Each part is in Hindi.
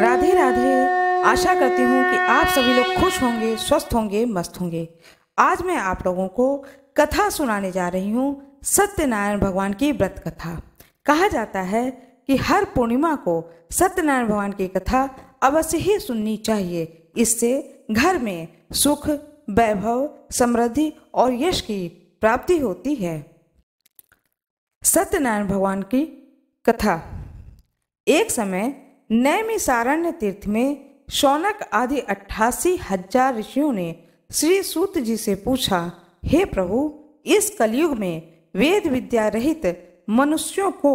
राधे राधे आशा करती हूँ कि आप सभी लोग खुश होंगे स्वस्थ होंगे मस्त होंगे आज मैं आप लोगों को कथा सुनाने जा रही हूँ सत्यनारायण भगवान की व्रत कथा कहा जाता है कि हर पूर्णिमा को सत्यनारायण भगवान की कथा अवश्य ही सुननी चाहिए इससे घर में सुख वैभव समृद्धि और यश की प्राप्ति होती है सत्यनारायण भगवान की कथा एक समय नैमिसारण्य तीर्थ में शौनक आदि अट्ठासी हजार ऋषियों ने श्री सूत जी से पूछा हे प्रभु इस कलयुग में वेद विद्या रहित मनुष्यों को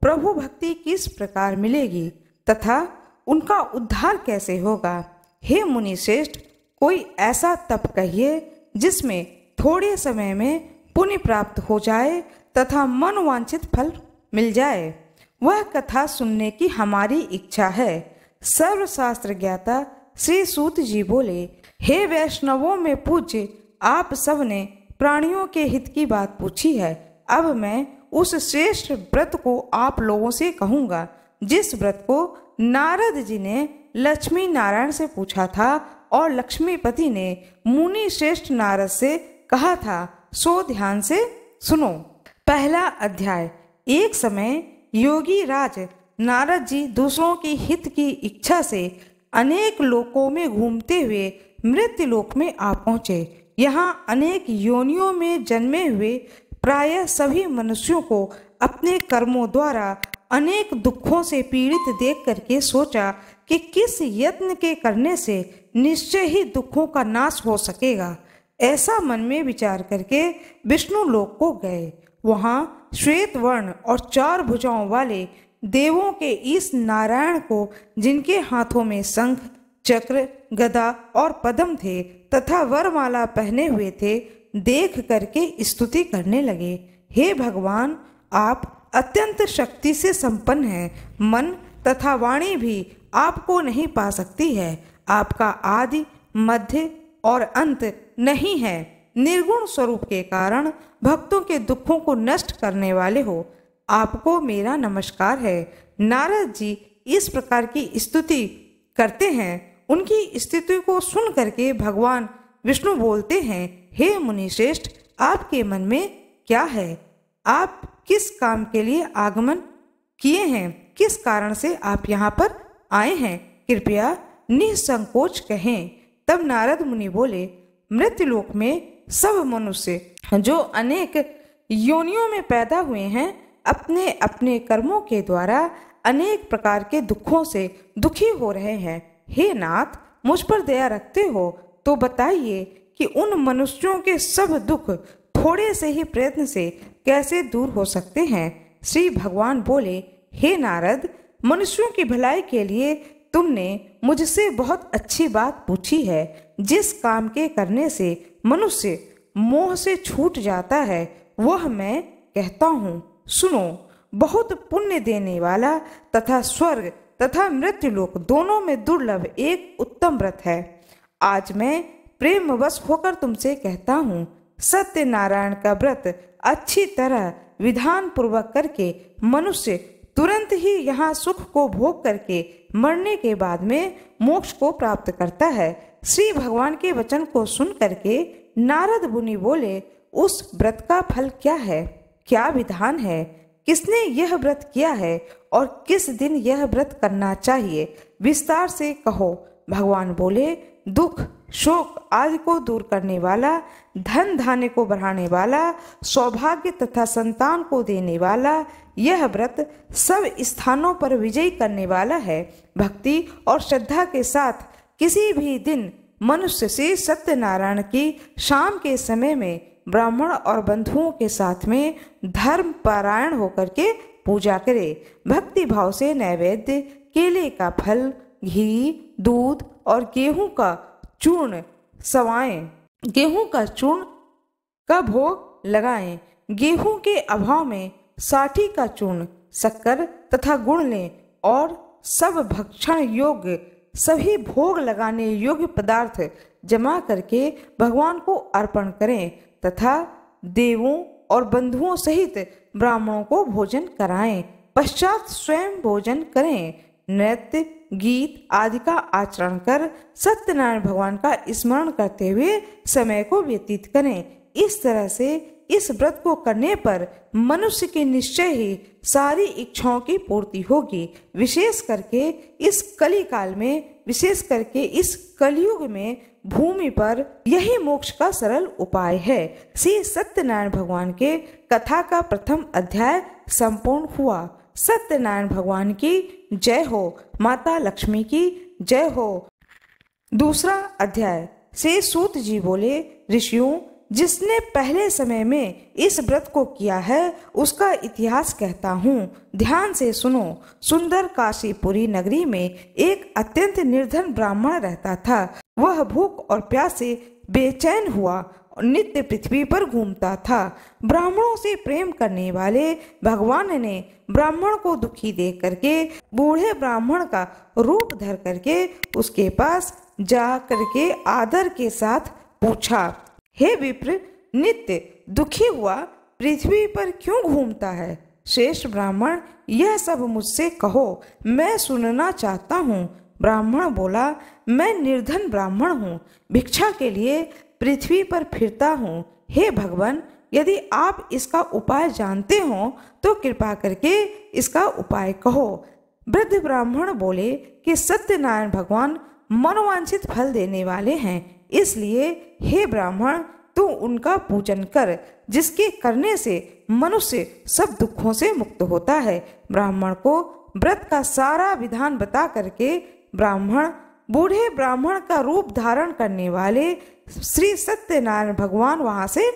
प्रभु भक्ति किस प्रकार मिलेगी तथा उनका उद्धार कैसे होगा हे मुनि श्रेष्ठ कोई ऐसा तप कहिए जिसमें थोड़े समय में पुण्य प्राप्त हो जाए तथा मनवांछित फल मिल जाए वह कथा सुनने की हमारी इच्छा है सर्वशास्त्र ज्ञाता श्री सूत जी बोले हे वैष्णवों में पूज्य आप ने प्राणियों के हित की बात पूछी है अब मैं उस श्रेष्ठ व्रत को आप लोगों से कहूँगा जिस व्रत को नारद जी ने लक्ष्मी नारायण से पूछा था और लक्ष्मीपति ने मुनि श्रेष्ठ नारद से कहा था सो ध्यान से सुनो पहला अध्याय एक समय योगी राज नारद जी दूसरों के हित की इच्छा से अनेक लोकों में घूमते हुए मृत्यु लोक में आ पहुंचे यहाँ अनेक योनियों में जन्मे हुए प्राय सभी मनुष्यों को अपने कर्मों द्वारा अनेक दुखों से पीड़ित देख करके सोचा कि किस यत्न के करने से निश्चय ही दुखों का नाश हो सकेगा ऐसा मन में विचार करके विष्णु लोक को गए वहाँ श्वेत वर्ण और चार भुजाओं वाले देवों के इस नारायण को जिनके हाथों में शंख चक्र गदा और पदम थे तथा वरमाला पहने हुए थे देख करके स्तुति करने लगे हे भगवान आप अत्यंत शक्ति से संपन्न हैं मन तथा वाणी भी आपको नहीं पा सकती है आपका आदि मध्य और अंत नहीं है निर्गुण स्वरूप के कारण भक्तों के दुखों को नष्ट करने वाले हो आपको मेरा नमस्कार है नारद जी इस प्रकार की स्तुति करते हैं उनकी स्तुति को सुन करके भगवान विष्णु बोलते हैं हे मुनि श्रेष्ठ आपके मन में क्या है आप किस काम के लिए आगमन किए हैं किस कारण से आप यहाँ पर आए हैं कृपया निसंकोच कहें तब नारद मुनि बोले लोक में सब मनुष्य जो अनेक योनियों में पैदा हुए हैं अपने अपने कर्मों के द्वारा अनेक प्रकार के दुखों से दुखी हो रहे हैं हे नाथ मुझ पर दया रखते हो तो बताइए कि उन मनुष्यों के सब दुख थोड़े से ही प्रयत्न से कैसे दूर हो सकते हैं श्री भगवान बोले हे नारद मनुष्यों की भलाई के लिए तुमने मुझसे बहुत अच्छी बात पूछी है जिस काम के करने से मनुष्य मोह से छूट जाता है वह मैं कहता हूँ सुनो बहुत पुण्य देने वाला तथा स्वर्ग तथा मृत्युलोक दोनों में दुर्लभ एक उत्तम व्रत है आज मैं प्रेमवश होकर तुमसे कहता हूँ सत्यनारायण का व्रत अच्छी तरह विधान पूर्वक करके मनुष्य तुरंत ही यहाँ सुख को भोग करके मरने के बाद में मोक्ष को प्राप्त करता है श्री भगवान के वचन को सुन करके नारद मुनि बोले उस व्रत का फल क्या है क्या विधान है किसने यह व्रत किया है और किस दिन यह व्रत करना चाहिए विस्तार से कहो भगवान बोले दुख शोक आदि को दूर करने वाला धन धान्य को बढ़ाने वाला सौभाग्य तथा संतान को देने वाला यह व्रत सब स्थानों पर विजयी करने वाला है भक्ति और श्रद्धा के साथ किसी भी दिन मनुष्य से सत्यनारायण की शाम के समय में ब्राह्मण और बंधुओं के साथ में धर्म पारायण होकर के पूजा करे भक्ति भाव से नैवेद्य केले का फल घी दूध और गेहूं का चूर्ण सवाएं गेहूं का चूर्ण का भोग लगाएं गेहूं के अभाव में साठी का चूर्ण शक्कर तथा गुण लें और सब भक्षण योग्य सभी भोग लगाने योग्य पदार्थ जमा करके भगवान को अर्पण करें तथा देवों और बंधुओं सहित ब्राह्मणों को भोजन कराएं पश्चात स्वयं भोजन करें नृत्य गीत आदि का आचरण कर सत्यनारायण भगवान का स्मरण करते हुए समय को व्यतीत करें इस तरह से इस व्रत को करने पर मनुष्य के निश्चय ही सारी इच्छाओं की पूर्ति होगी विशेष करके इस कली काल में विशेष करके इस कलयुग में भूमि पर यही मोक्ष का सरल उपाय है श्री सत्यनारायण भगवान के कथा का प्रथम अध्याय संपूर्ण हुआ सत्यनारायण भगवान की जय हो माता लक्ष्मी की जय हो दूसरा अध्याय से सूत जी बोले ऋषियों जिसने पहले समय में इस व्रत को किया है उसका इतिहास कहता हूँ ध्यान से सुनो सुंदर काशीपुरी नगरी में एक अत्यंत निर्धन ब्राह्मण रहता था वह भूख और प्यास से बेचैन हुआ नित्य पृथ्वी पर घूमता था ब्राह्मणों से प्रेम करने वाले भगवान ने ब्राह्मण को दुखी देख करके बूढ़े ब्राह्मण का रूप धर करके उसके पास जा करके आदर के साथ पूछा हे विप्र नित्य दुखी हुआ पृथ्वी पर क्यों घूमता है शेष ब्राह्मण यह सब मुझसे कहो मैं सुनना चाहता हूँ ब्राह्मण बोला मैं निर्धन ब्राह्मण हूँ भिक्षा के लिए पृथ्वी पर फिरता हूँ हे भगवान यदि आप इसका उपाय जानते हो तो कृपा करके इसका उपाय कहो वृद्ध ब्राह्मण बोले कि सत्यनारायण भगवान मनोवांछित फल देने वाले हैं इसलिए हे ब्राह्मण तू उनका पूजन कर जिसके करने से मनुष्य सब दुखों से मुक्त होता है ब्राह्मण को व्रत का सारा विधान बता करके ब्राह्मण बूढ़े ब्राह्मण का रूप धारण करने वाले श्री सत्यनारायण भगवान वहां से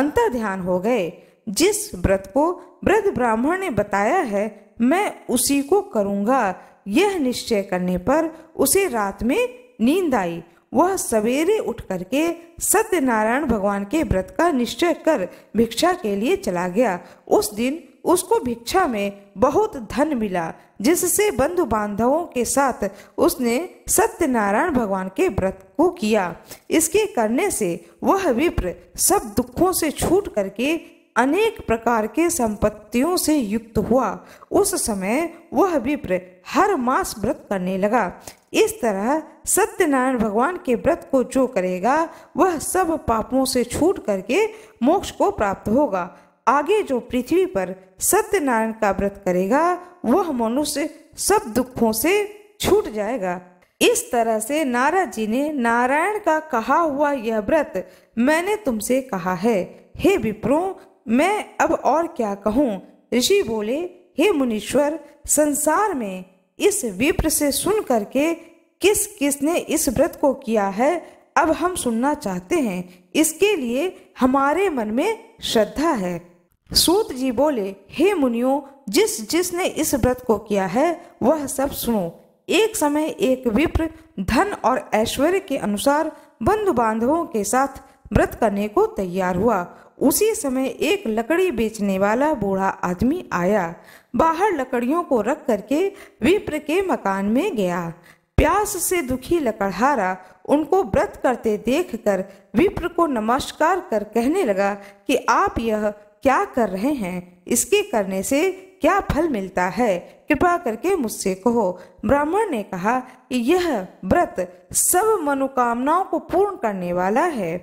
अंतर ध्यान हो गए जिस व्रत को वृद्ध ब्राह्मण ने बताया है मैं उसी को करूंगा यह निश्चय करने पर उसे रात में नींद आई वह सवेरे उठ करके सत्यनारायण भगवान के व्रत का निश्चय कर भिक्षा के लिए चला गया उस दिन उसको भिक्षा में बहुत धन मिला जिससे बंधु बांधवों के साथ उसने सत्यनारायण भगवान के व्रत को किया इसके करने से वह विप्र सब दुखों से छूट करके अनेक प्रकार के संपत्तियों से युक्त हुआ उस समय वह विप्र हर मास व्रत करने लगा इस तरह सत्यनारायण भगवान के व्रत को जो करेगा वह सब पापों से छूट करके मोक्ष को प्राप्त होगा आगे जो पृथ्वी पर सत्यनारायण का व्रत करेगा वह मनुष्य सब दुखों से छूट जाएगा इस तरह से नारद जी ने नारायण का कहा हुआ यह व्रत मैंने तुमसे कहा है हे विप्रो मैं अब और क्या कहूँ ऋषि बोले हे मुनीश्वर संसार में इस विप्र से सुन करके किस किसने इस व्रत को किया है अब हम सुनना चाहते हैं इसके लिए हमारे मन में श्रद्धा है सूत जी बोले हे मुनियो जिस जिसने इस व्रत को किया है वह सब सुनो एक समय एक विप्र धन और ऐश्वर्य के अनुसार बंधु बांधवों के साथ व्रत करने को तैयार हुआ उसी समय एक लकड़ी बेचने वाला बूढ़ा आदमी आया बाहर लकड़ियों को रख करके विप्र के मकान में गया प्यास से दुखी लकड़हारा उनको व्रत करते देखकर विप्र को नमस्कार कर कहने लगा कि आप यह क्या कर रहे हैं इसके करने से क्या फल मिलता है कृपा करके मुझसे कहो ब्राह्मण ने कहा कि यह व्रत सब मनोकामनाओं को पूर्ण करने वाला है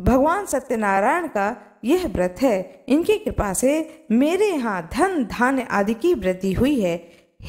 भगवान सत्यनारायण का यह व्रत है इनकी कृपा से मेरे यहाँ धन धान्य आदि की वृद्धि हुई है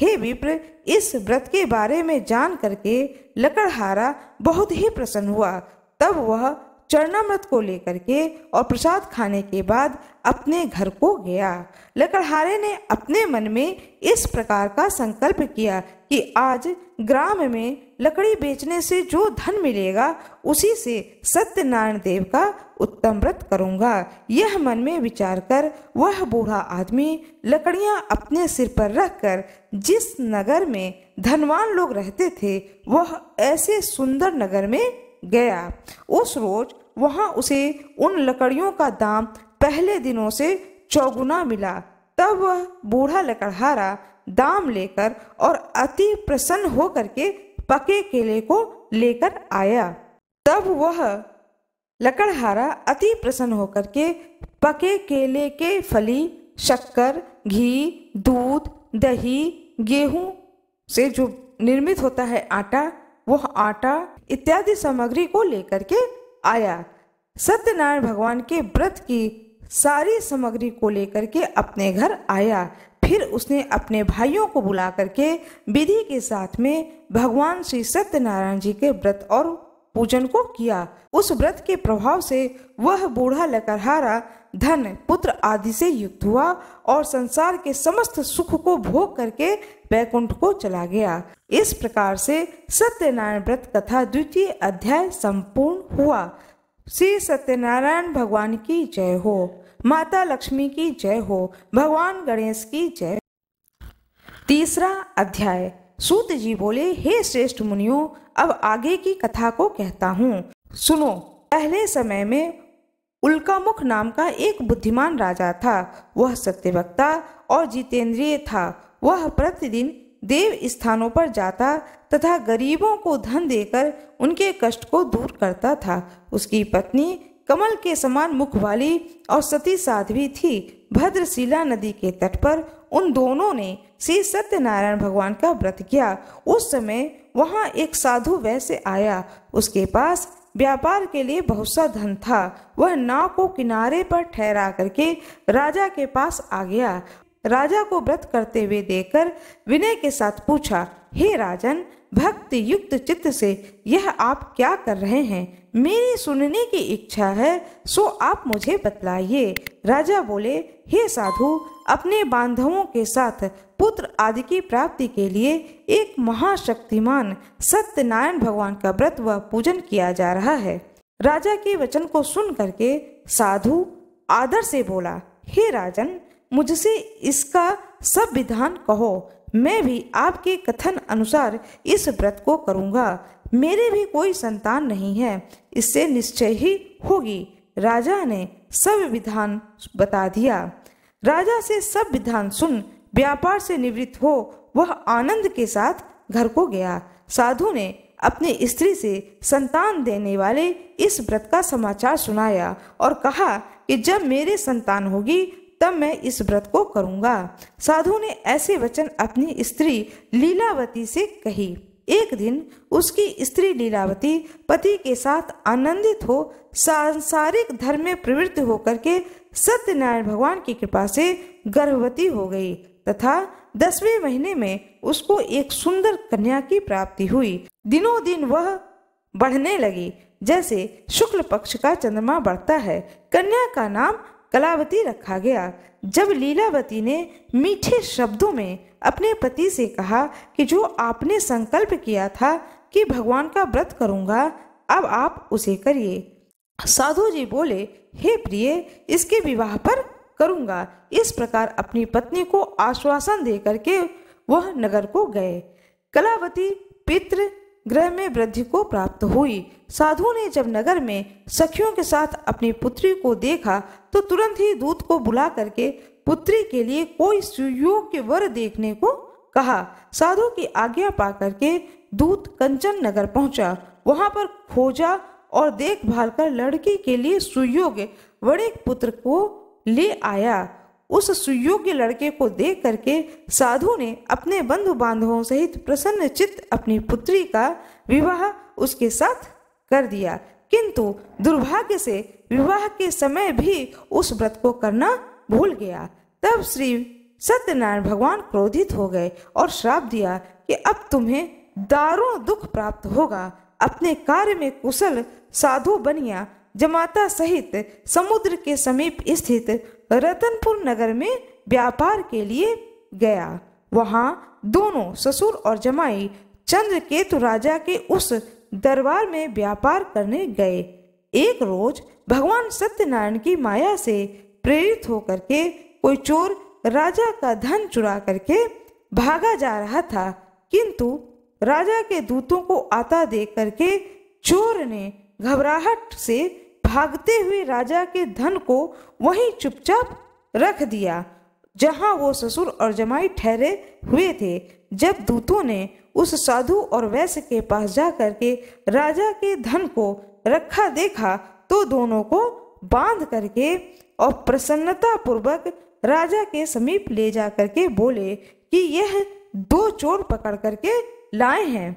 हे विप्र इस व्रत के बारे में जान करके लकड़हारा बहुत ही प्रसन्न हुआ तब वह चरणामृत को लेकर के और प्रसाद खाने के बाद अपने घर को गया लकड़हारे ने अपने मन में इस प्रकार का संकल्प किया कि आज ग्राम में लकड़ी बेचने से जो धन मिलेगा उसी से सत्यनारायण देव का उत्तम व्रत करूंगा यह मन में विचार कर वह बूढ़ा आदमी लकड़ियां अपने सिर पर रखकर जिस नगर में धनवान लोग रहते थे वह ऐसे सुंदर नगर में गया उस रोज वहाँ उसे उन लकड़ियों का दाम पहले दिनों से चौगुना मिला तब वह बूढ़ा लकड़हारा दाम लेकर और अति प्रसन्न होकर के पके केले को लेकर आया तब वह लकड़हारा अति प्रसन्न होकर के पके केले के फली शक्कर घी दूध दही गेहूं से जो निर्मित होता है आटा वह आटा इत्यादि सामग्री को लेकर के आया सत्यनारायण भगवान के व्रत की सारी सामग्री को लेकर के अपने घर आया फिर उसने अपने भाइयों को बुला करके विधि के साथ में भगवान श्री सत्यनारायण जी के व्रत और पूजन को किया उस व्रत के प्रभाव से वह बूढ़ा लकरहारा धन पुत्र आदि से युक्त हुआ और संसार के समस्त सुख को भोग करके वैकुंठ को चला गया इस प्रकार से सत्यनारायण व्रत कथा द्वितीय अध्याय संपूर्ण हुआ श्री सत्यनारायण भगवान की जय हो माता लक्ष्मी की जय हो भगवान गणेश की जय तीसरा अध्याय सूत जी बोले हे श्रेष्ठ मुनियों अब आगे की कथा को कहता हूँ सुनो पहले समय में उल्कामुख नाम का एक बुद्धिमान राजा था वह सत्यवक्ता और जितेंद्रिय था वह प्रतिदिन देव स्थानों पर जाता तथा गरीबों को धन देकर उनके कष्ट को दूर करता था उसकी पत्नी कमल के समान मुख वाली और सती साध्वी थी भद्रशिला नदी के तट पर उन दोनों ने श्री सत्यनारायण भगवान का व्रत किया उस समय वहाँ एक साधु वैसे आया उसके पास व्यापार के लिए बहुत सा धन था वह नाव को किनारे पर ठहरा करके राजा के पास आ गया राजा को व्रत करते हुए देखकर विनय के साथ पूछा हे राजन भक्ति युक्त चित्त से यह आप क्या कर रहे हैं मेरी सुनने की इच्छा है सो आप मुझे बतलाइए राजा बोले हे साधु अपने बांधवों के साथ पुत्र आदि की प्राप्ति के लिए एक महाशक्तिमान सत्यनारायण भगवान का व्रत व पूजन किया जा रहा है राजा के वचन को सुन करके साधु आदर से बोला हे राजन मुझसे इसका सब विधान कहो मैं भी आपके कथन अनुसार इस व्रत को करूंगा मेरे भी कोई संतान नहीं है इससे निश्चय ही होगी राजा ने सब विधान बता दिया राजा से सब विधान सुन व्यापार से निवृत्त हो वह आनंद के साथ घर को गया साधु ने अपनी स्त्री से संतान देने वाले इस व्रत का समाचार सुनाया और कहा कि जब मेरे संतान होगी तब मैं इस व्रत को करूँगा साधु ने ऐसे वचन अपनी स्त्री लीलावती से कही एक दिन उसकी स्त्री लीलावती पति के साथ आनंदित हो सांसारिक धर्म में प्रवृत्त होकर के सत्यनारायण भगवान की कृपा से गर्भवती हो गई तथा दसवें महीने में उसको एक सुंदर कन्या की प्राप्ति हुई दिनों दिन वह बढ़ने लगी जैसे शुक्ल पक्ष का चंद्रमा बढ़ता है कन्या का नाम कलावती रखा गया जब लीलावती ने मीठे शब्दों में अपने पति से कहा कि जो आपने संकल्प किया था कि भगवान का व्रत करूंगा अब आप उसे करिए साधु जी बोले हे प्रिय इसके विवाह पर करूंगा इस प्रकार अपनी पत्नी को आश्वासन दे करके वह नगर को गए कलावती पित्र ग्रह में वृद्धि को प्राप्त हुई साधु ने जब नगर में सखियों के साथ अपनी पुत्री को देखा तो तुरंत ही दूत को बुला करके पुत्री के लिए कोई सुयोग्य वर देखने को कहा साधु की आज्ञा पा करके दूत कंचन नगर पहुंचा वहां पर खोजा और देखभाल कर लड़की के लिए सुयोग्य बड़े पुत्र को ले आया उस सुयोग्य लड़के को देख करके साधु ने अपने बंधु बांधवों सहित प्रसन्न चित्त अपनी पुत्री का विवाह उसके साथ कर दिया किंतु दुर्भाग्य से विवाह के समय भी उस व्रत को करना भूल गया तब श्री सत्यनारायण भगवान क्रोधित हो गए और श्राप दिया कि अब तुम्हें दारुण दुख प्राप्त होगा अपने कार्य में कुशल साधु बनिया जमाता सहित समुद्र के समीप स्थित रतनपुर नगर में व्यापार के लिए गया वहां दोनों ससुर और जमाई चंद्रकेतु राजा के उस दरबार में व्यापार करने गए एक रोज भगवान सत्यनारायण की माया से प्रेरित होकर के कोई चोर राजा का धन चुरा करके भागा जा रहा था किंतु राजा के दूतों को आता देख करके चोर ने घबराहट से भागते हुए राजा के धन को वहीं चुपचाप रख दिया जहां वो ससुर और जमाई ठहरे हुए थे जब दूतों ने उस साधु और वैश्य के पास जा के राजा के धन को रखा देखा तो दोनों को बांध करके और प्रसन्नता पूर्वक राजा के समीप ले जा करके बोले कि यह दो चोर पकड़ करके लाए हैं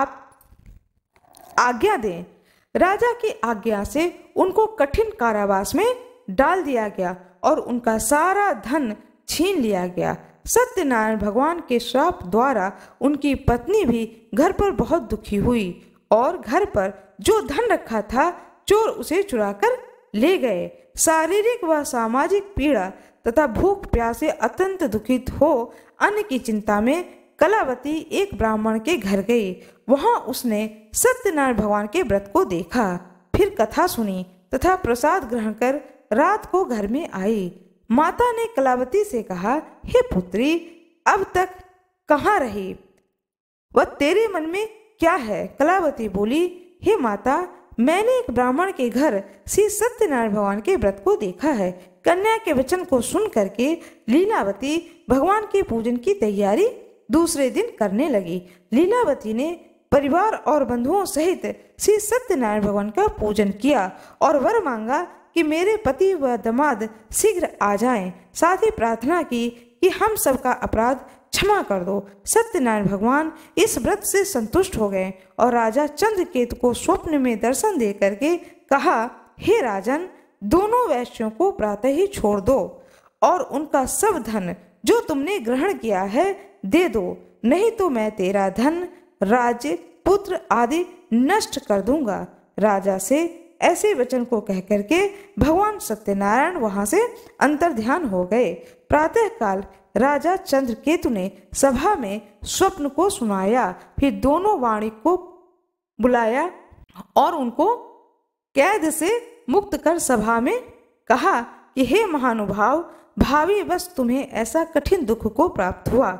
आप आज्ञा दें राजा की आज्ञा से उनको कठिन कारावास में डाल दिया गया और उनका सारा धन छीन लिया गया सत्यनारायण भगवान के श्राप द्वारा उनकी पत्नी भी घर पर बहुत दुखी हुई और घर पर जो धन रखा था चोर उसे चुराकर ले गए शारीरिक व सामाजिक पीड़ा तथा भूख प्यासे अत्यंत दुखित हो अन्य की चिंता में कलावती एक ब्राह्मण के घर गई वहां उसने सत्यनारायण भगवान के व्रत को देखा फिर कथा सुनी तथा प्रसाद ग्रहण कर रात को घर में आई माता ने कलावती से कहा हे पुत्री अब तक कहाँ रही वह तेरे मन में क्या है कलावती बोली हे माता मैंने एक ब्राह्मण के घर श्री सत्यनारायण भगवान के व्रत को देखा है कन्या के वचन को सुन करके लीलावती भगवान के पूजन की तैयारी दूसरे दिन करने लगी लीलावती ने परिवार और बंधुओं सहित श्री सत्यनारायण भगवान का पूजन किया और वर मांगा कि मेरे पति व दमाद शीघ्र आ जाएं साथ ही प्रार्थना की कि हम सबका अपराध क्षमा कर दो सत्यनारायण भगवान इस व्रत से संतुष्ट हो गए और राजा चंद्रकेतु को स्वप्न में दर्शन दे करके कहा हे राजन दोनों वैश्यों को प्रातः ही छोड़ दो और उनका सब धन जो तुमने ग्रहण किया है दे दो नहीं तो मैं तेरा धन राज्य पुत्र आदि नष्ट कर दूंगा राजा से ऐसे वचन को कह करके भगवान सत्यनारायण वहां से अंतर ध्यान हो गए प्रातः काल राजा चंद्रकेतु ने सभा में स्वप्न को सुनाया फिर दोनों वाणी को बुलाया और उनको कैद से मुक्त कर सभा में कहा कि हे महानुभाव भावी बस तुम्हें ऐसा कठिन दुख को प्राप्त हुआ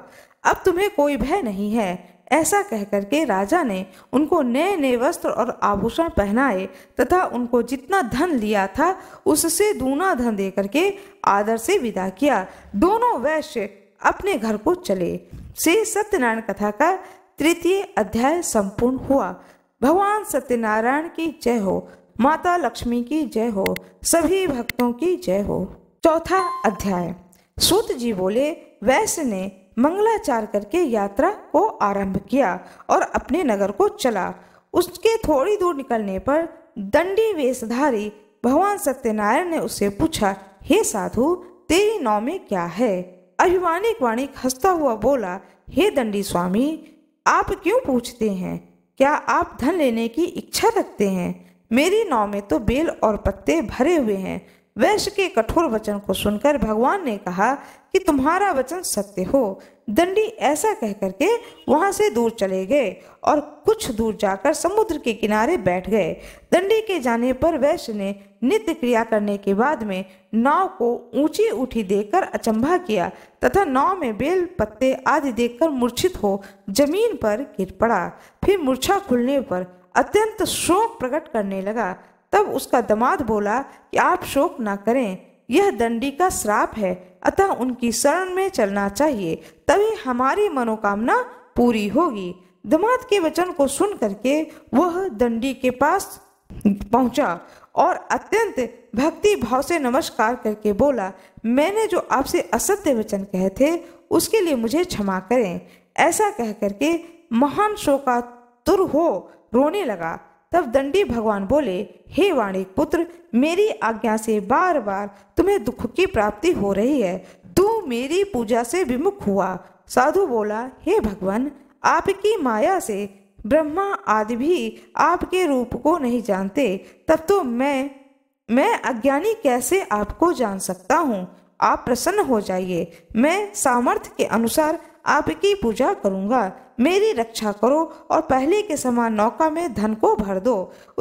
अब तुम्हें कोई भय नहीं है ऐसा कहकर के राजा ने उनको नए नए वस्त्र और आभूषण पहनाए तथा उनको जितना धन लिया था उससे दूना धन दे के आदर से विदा किया दोनों वैश्य अपने घर को चले से सत्यनारायण कथा का तृतीय अध्याय संपूर्ण हुआ भगवान सत्यनारायण की जय हो माता लक्ष्मी की जय हो सभी भक्तों की जय हो चौथा अध्याय सूत जी बोले वैश्य ने मंगलाचार करके यात्रा को आरंभ किया और अपने नगर को चला उसके थोड़ी दूर निकलने पर दंडी वेशधारी भगवान सत्यनारायण ने उसे पूछा हे साधु तेरी नाव में क्या है अभिमानिक वाणी हंसता हुआ बोला हे दंडी स्वामी आप क्यों पूछते हैं क्या आप धन लेने की इच्छा रखते हैं मेरी नाव में तो बेल और पत्ते भरे हुए हैं वैश्य के कठोर वचन को सुनकर भगवान ने कहा कि तुम्हारा वचन सत्य हो दंडी ऐसा कह करके वहां से दूर चले गए और कुछ दूर जाकर समुद्र के किनारे बैठ गए दंडी के जाने पर वैश्य ने नित्य क्रिया करने के बाद में नाव को ऊंची उठी देखकर अचंभा किया तथा नाव में बेल पत्ते आदि देखकर मूर्छित हो जमीन पर गिर पड़ा फिर मूर्छा खुलने पर अत्यंत शोक प्रकट करने लगा तब उसका दमाद बोला कि आप शोक ना करें यह दंडी का श्राप है अतः उनकी शरण में चलना चाहिए तभी हमारी मनोकामना पूरी होगी दमाद के वचन को सुन करके वह दंडी के पास पहुंचा और अत्यंत भक्ति भाव से नमस्कार करके बोला मैंने जो आपसे असत्य वचन कहे थे उसके लिए मुझे क्षमा करें ऐसा कह करके महान शोकातुर हो रोने लगा तब दंडी भगवान बोले हे वाणिक पुत्र मेरी आज्ञा से बार बार तुम्हें दुख की प्राप्ति हो रही है तू मेरी पूजा से विमुख हुआ साधु बोला हे भगवान आपकी माया से ब्रह्मा आदि भी आपके रूप को नहीं जानते तब तो मैं मैं अज्ञानी कैसे आपको जान सकता हूँ आप प्रसन्न हो जाइए मैं सामर्थ्य के अनुसार आपकी पूजा करूँगा मेरी रक्षा करो और पहले के समान नौका में धन को भर दो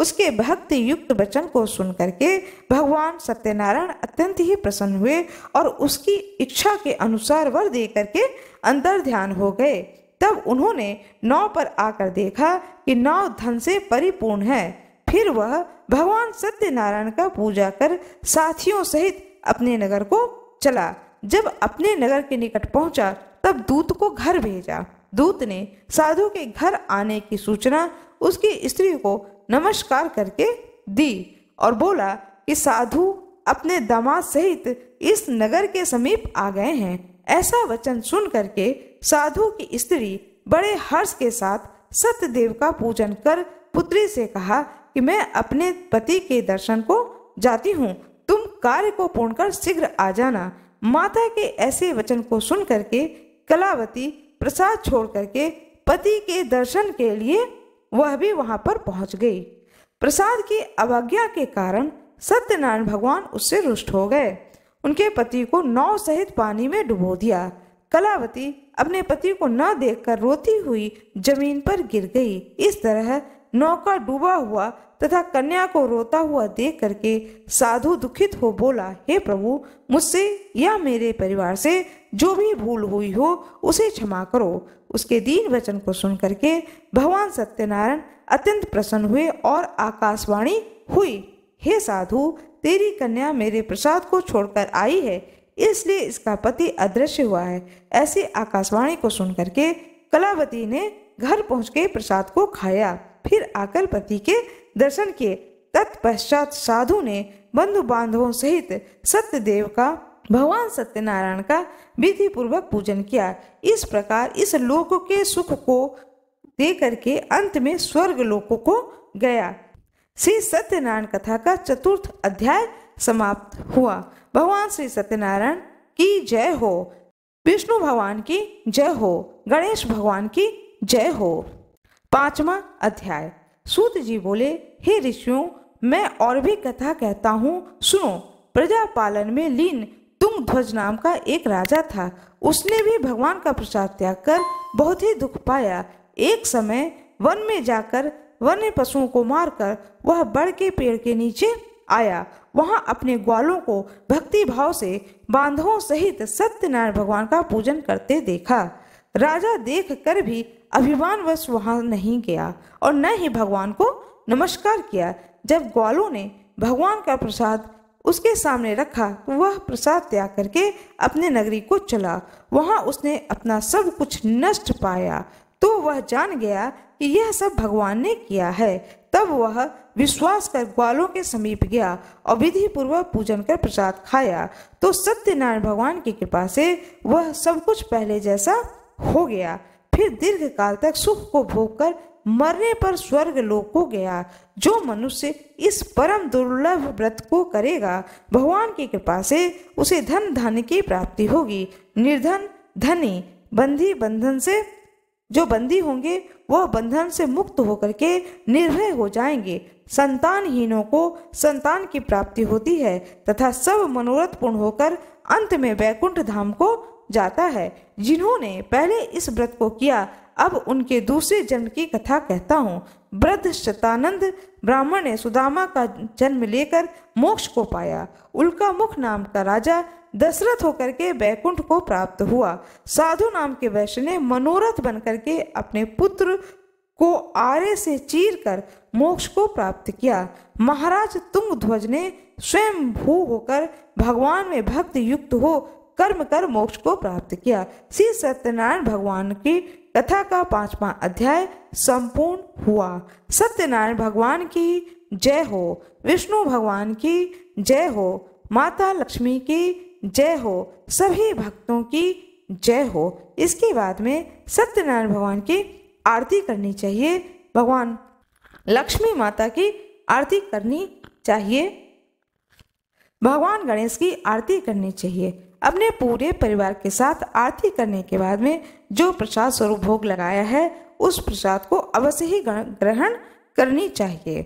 उसके भक्ति युक्त वचन को सुन करके भगवान सत्यनारायण अत्यंत ही प्रसन्न हुए और उसकी इच्छा के अनुसार वर दे करके अंतर ध्यान हो गए तब उन्होंने नाव पर आकर देखा कि नाव धन से परिपूर्ण है फिर वह भगवान सत्यनारायण का पूजा कर साथियों सहित अपने नगर को चला जब अपने नगर के निकट पहुंचा तब दूत को घर भेजा दूत ने साधु के घर आने की सूचना उसकी स्त्री को नमस्कार करके दी और बोला कि साधु अपने दामाद सहित इस नगर के समीप आ गए हैं ऐसा वचन सुन करके साधु की स्त्री बड़े हर्ष के साथ सत्यदेव का पूजन कर पुत्री से कहा कि मैं अपने पति के दर्शन को जाती हूँ तुम कार्य को पूर्ण कर शीघ्र आ जाना माता के ऐसे वचन को सुन करके कलावती प्रसाद छोड़ करके पति के दर्शन के लिए वह भी वहां पर पहुंच गई प्रसाद की अवज्ञा के कारण सत्यनारायण भगवान उससे रुष्ट हो गए उनके पति को नौ सहित पानी में डुबो दिया कलावती अपने पति को न देखकर रोती हुई जमीन पर गिर गई इस तरह नौका डूबा हुआ तथा कन्या को रोता हुआ देख करके साधु दुखित हो बोला हे प्रभु मुझसे या मेरे परिवार से जो भी भूल हुई हो उसे क्षमा करो उसके दीन वचन को सुन करके भगवान सत्यनारायण अत्यंत प्रसन्न हुए और आकाशवाणी हुई हे साधु तेरी कन्या मेरे प्रसाद को छोड़कर आई है इसलिए इसका पति अदृश्य हुआ है ऐसी आकाशवाणी को सुन करके कलावती ने घर पहुँच के प्रसाद को खाया फिर आकर पति के दर्शन किए तत्पश्चात साधु ने बंधु बांधवों सहित सत्यदेव का भगवान सत्यनारायण का विधि पूर्वक पूजन किया इस प्रकार इस लोक के सुख को दे करके अंत में स्वर्ग लोक को गया श्री सत्यनारायण कथा का चतुर्थ अध्याय समाप्त हुआ भगवान श्री सत्यनारायण की जय हो विष्णु भगवान की जय हो गणेश भगवान की जय हो पांचवा अध्याय सूत जी बोले हे ऋषियों मैं और भी कथा कहता हूँ सुनो प्रजा पालन में लीन तुम ध्वज नाम का एक राजा था उसने भी भगवान का प्रसाद त्याग कर बहुत ही दुख पाया एक समय वन में जाकर वन्य पशुओं को मारकर वह बड़ के पेड़ के नीचे आया वहां अपने ग्वालों को भक्ति भाव से बांधवों सहित सत्यनारायण भगवान का पूजन करते देखा राजा देख कर भी वश वहां नहीं गया और न ही भगवान को नमस्कार किया जब ग्वालों ने भगवान का प्रसाद उसके सामने रखा वह प्रसाद त्याग करके अपने नगरी को चला वहां उसने अपना सब कुछ नष्ट पाया तो वह जान गया कि यह सब भगवान ने किया है तब वह विश्वास कर ग्वालों के समीप गया और विधि पूर्वक पूजन कर प्रसाद खाया तो सत्यनारायण भगवान की कृपा से वह सब कुछ पहले जैसा हो गया फिर दीर्घ काल तक सुख को भोग कर मरने पर स्वर्ग लोक को गया जो मनुष्य इस परम दुर्लभ व्रत को करेगा भगवान की कृपा से उसे धन धन की प्राप्ति होगी निर्धन धनी बंधी बंधन से जो बंदी होंगे वह बंधन से मुक्त होकर के निर्भय हो जाएंगे संतानहीनों को संतान की प्राप्ति होती है तथा सब मनोरथ पूर्ण होकर अंत में वैकुंठ धाम को जाता है जिन्होंने पहले इस व्रत को किया अब उनके दूसरे जन्म की कथा कहता हूँ वृद्ध शतानंद ब्राह्मण ने सुदामा का जन्म लेकर मोक्ष को पाया उल्का मुख नाम का राजा दशरथ होकर के बैकुंठ को प्राप्त हुआ साधु नाम के वैश्य ने मनोरथ बनकर के अपने पुत्र को आरे से चीर कर मोक्ष को प्राप्त किया महाराज तुंग ध्वज ने स्वयं भू होकर भगवान में भक्त युक्त हो कर्म कर मोक्ष को प्राप्त किया श्री सत्यनारायण भगवान की कथा का पांचवा अध्याय संपूर्ण हुआ सत्यनारायण भगवान की जय हो विष्णु भगवान की जय हो माता लक्ष्मी की जय हो सभी भक्तों की जय हो इसके बाद में सत्यनारायण भगवान की आरती करनी चाहिए भगवान लक्ष्मी माता की आरती करनी चाहिए भगवान गणेश की आरती करनी चाहिए अपने पूरे परिवार के साथ आरती करने के बाद में जो प्रसाद स्वरूप भोग लगाया है उस प्रसाद को अवश्य ही ग्रहण करनी चाहिए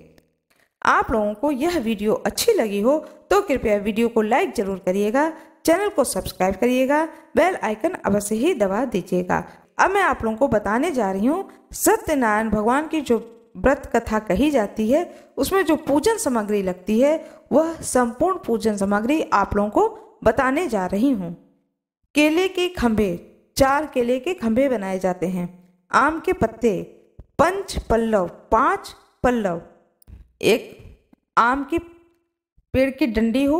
आप लोगों को यह वीडियो अच्छी लगी हो तो कृपया वीडियो को लाइक जरूर करिएगा चैनल को सब्सक्राइब करिएगा बेल आइकन अवश्य ही दबा दीजिएगा अब मैं आप लोगों को बताने जा रही हूँ सत्यनारायण भगवान की जो व्रत कथा कही जाती है उसमें जो पूजन सामग्री लगती है वह संपूर्ण पूजन सामग्री आप लोगों को बताने जा रही हूँ केले के खंभे चार केले के खंभे बनाए जाते हैं आम के पत्ते पंच पल्लव पांच पल्लव एक आम के पेड़ की डंडी हो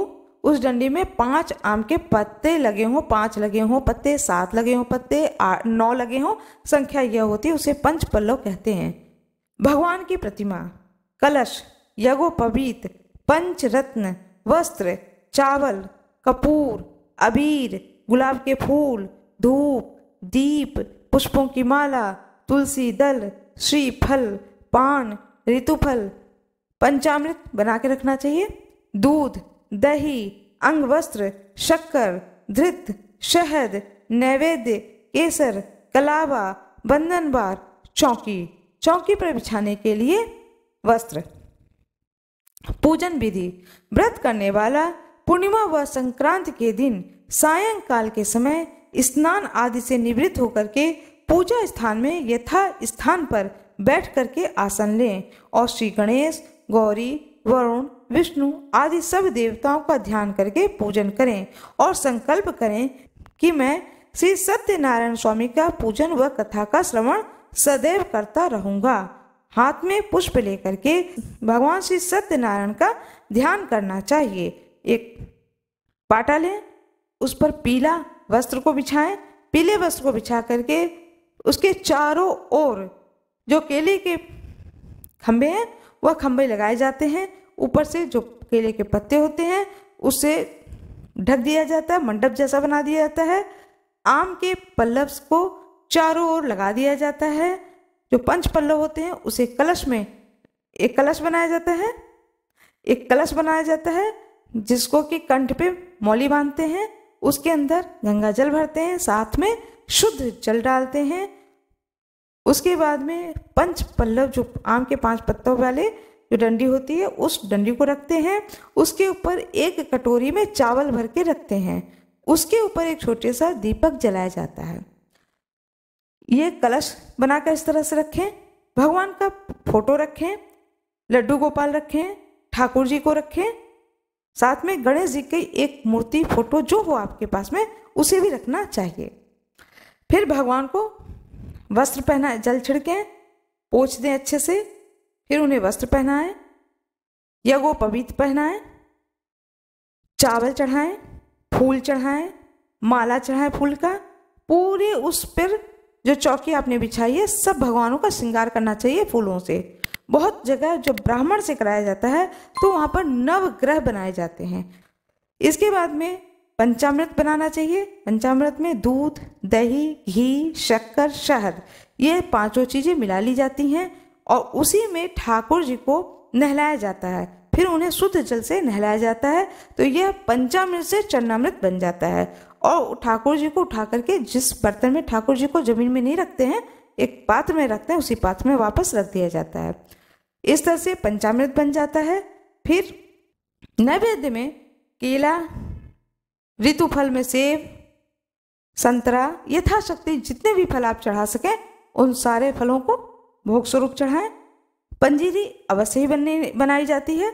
उस डंडी में पांच आम के पत्ते लगे हों पांच लगे हों पत्ते सात लगे हों पत्ते नौ लगे हों संख्या यह होती है उसे पंच पल्लव कहते हैं भगवान की प्रतिमा कलश यज्ञोपवीत पंच रत्न वस्त्र चावल कपूर अबीर गुलाब के फूल धूप दीप पुष्पों की माला तुलसी दल श्रीफल पान ऋतुफल पंचामृत बना के रखना चाहिए दूध दही अंग वस्त्र शक्कर धृत शहद नैवेद्य केसर कलावा बंधन बार चौकी चौकी पर बिछाने के लिए वस्त्र पूजन विधि व्रत करने वाला पूर्णिमा व संक्रांत के दिन सायंकाल के समय स्नान आदि से निवृत्त होकर के पूजा स्थान में यथा स्थान पर बैठ करके आसन लें और श्री गणेश गौरी वरुण विष्णु आदि सब देवताओं का ध्यान करके पूजन करें और संकल्प करें कि मैं श्री सत्यनारायण स्वामी का पूजन व कथा का श्रवण सदैव करता रहूंगा हाथ में पुष्प लेकर के भगवान श्री सत्यनारायण का ध्यान करना चाहिए एक पाटा लें उस पर पीला वस्त्र को बिछाएं पीले वस्त्र को बिछा करके उसके चारों ओर जो केले के खम्भे हैं वह खम्भे लगाए जाते हैं ऊपर से जो केले के पत्ते होते हैं उसे ढक दिया जाता है मंडप जैसा बना दिया जाता है आम के पल्लव्स को चारों ओर लगा दिया जाता है जो पंच पल्लव होते हैं उसे कलश में एक कलश बनाया जाता है एक कलश बनाया जाता है जिसको कि कंठ पे मौली बांधते हैं उसके अंदर गंगा जल भरते हैं साथ में शुद्ध जल डालते हैं उसके बाद में पंच पल्लव जो आम के पांच पत्तों वाले जो डंडी होती है उस डंडी को रखते हैं उसके ऊपर एक कटोरी में चावल भर के रखते हैं उसके ऊपर एक छोटे सा दीपक जलाया जाता है ये कलश बनाकर इस तरह से रखें भगवान का फोटो रखें लड्डू गोपाल रखें ठाकुर जी को रखें साथ में गणेश जी की एक मूर्ति फोटो जो हो आपके पास में उसे भी रखना चाहिए फिर भगवान को वस्त्र पहनाए जल छिड़कें पोछ दें अच्छे से फिर उन्हें वस्त्र पहनाएं यज्ञो पवित पहनाएं चावल चढ़ाएं फूल चढ़ाएं माला चढ़ाएं फूल का पूरे उस पर जो चौकी आपने बिछाई है सब भगवानों का श्रृंगार करना चाहिए फूलों से बहुत जगह जब ब्राह्मण से कराया जाता है तो वहाँ पर नवग्रह बनाए जाते हैं इसके बाद में पंचामृत बनाना चाहिए पंचामृत में दूध दही घी शक्कर शहद ये पांचों चीज़ें मिला ली जाती हैं और उसी में ठाकुर जी को नहलाया जाता है फिर उन्हें शुद्ध जल से नहलाया जाता है तो यह पंचामृत से चरणामृत बन जाता है और ठाकुर जी को उठा करके जिस बर्तन में ठाकुर जी को जमीन में नहीं रखते हैं एक पात्र में रखते हैं उसी पात्र में वापस रख दिया जाता है इस तरह से पंचामृत बन जाता है फिर नैवेद्य में केला ऋतु फल में सेब संतरा यथाशक्ति जितने भी फल आप चढ़ा सकें उन सारे फलों को भोग स्वरूप चढ़ाएं पंजीरी अवश्य ही बनने बनाई जाती है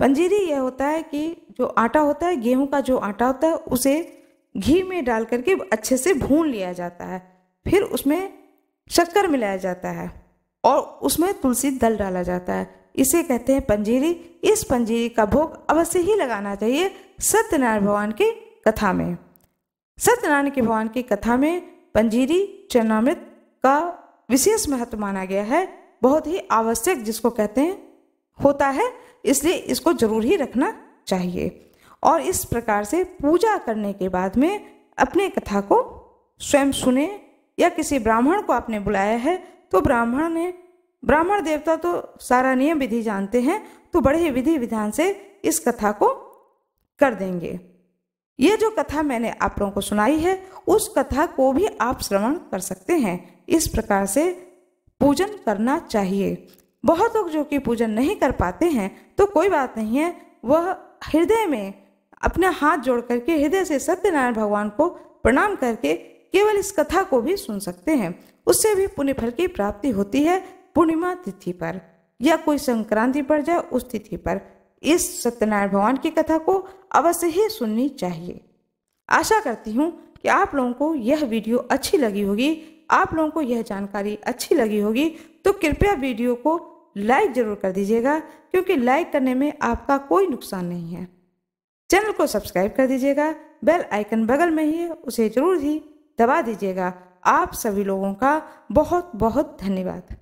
पंजीरी यह होता है कि जो आटा होता है गेहूं का जो आटा होता है उसे घी में डाल करके अच्छे से भून लिया जाता है फिर उसमें शक्कर मिलाया जाता है और उसमें तुलसी दल डाला जाता है इसे कहते हैं पंजीरी इस पंजीरी का भोग अवश्य ही लगाना चाहिए सत्यनारायण भगवान की कथा में सत्यनारायण के भगवान की कथा में पंजीरी चरणामृत का विशेष महत्व माना गया है बहुत ही आवश्यक जिसको कहते हैं होता है इसलिए इसको जरूर ही रखना चाहिए और इस प्रकार से पूजा करने के बाद में अपने कथा को स्वयं सुने या किसी ब्राह्मण को आपने बुलाया है तो ब्राह्मण ने ब्राह्मण देवता तो सारा नियम विधि जानते हैं तो बड़े ही विधि विधान से इस कथा को कर देंगे ये जो कथा मैंने आप लोगों को सुनाई है उस कथा को भी आप श्रवण कर सकते हैं इस प्रकार से पूजन करना चाहिए बहुत लोग जो कि पूजन नहीं कर पाते हैं तो कोई बात नहीं है वह हृदय में अपने हाथ जोड़ करके हृदय से सत्यनारायण भगवान को प्रणाम करके केवल इस कथा को भी सुन सकते हैं उससे भी पुण्य फल की प्राप्ति होती है पूर्णिमा तिथि पर या कोई संक्रांति पड़ जाए उस तिथि पर इस सत्यनारायण भगवान की कथा को अवश्य ही सुननी चाहिए आशा करती हूँ कि आप लोगों को यह वीडियो अच्छी लगी होगी आप लोगों को यह जानकारी अच्छी लगी होगी तो कृपया वीडियो को लाइक जरूर कर दीजिएगा क्योंकि लाइक करने में आपका कोई नुकसान नहीं है चैनल को सब्सक्राइब कर दीजिएगा बेल आइकन बगल में ही है उसे जरूर ही दबा दीजिएगा आप सभी लोगों का बहुत बहुत धन्यवाद